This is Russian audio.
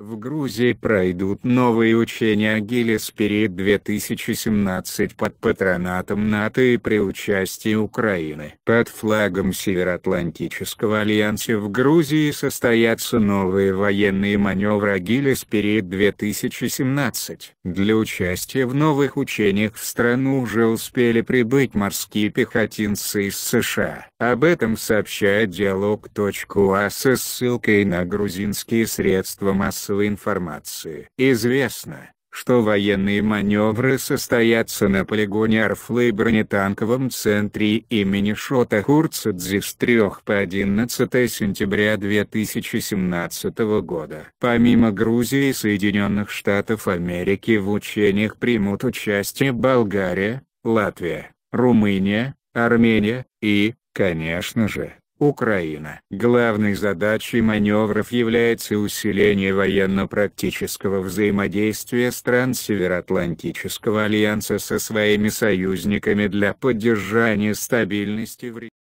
В Грузии пройдут новые учения «Агилес» перед 2017 под патронатом НАТО и при участии Украины. Под флагом Североатлантического альянса в Грузии состоятся новые военные маневры «Агилес» перед 2017. Для участия в новых учениях в страну уже успели прибыть морские пехотинцы из США. Об этом сообщает Dialog.ua а со ссылкой на грузинские средства массовой массовой информации. Известно, что военные маневры состоятся на полигоне Арфлы бронетанковом центре имени Шота Хурцадзе с 3 по 11 сентября 2017 года. Помимо Грузии и Соединенных Штатов Америки в учениях примут участие Болгария, Латвия, Румыния, Армения и, конечно же, Украина. Главной задачей маневров является усиление военно-практического взаимодействия стран Североатлантического альянса со своими союзниками для поддержания стабильности в регионе.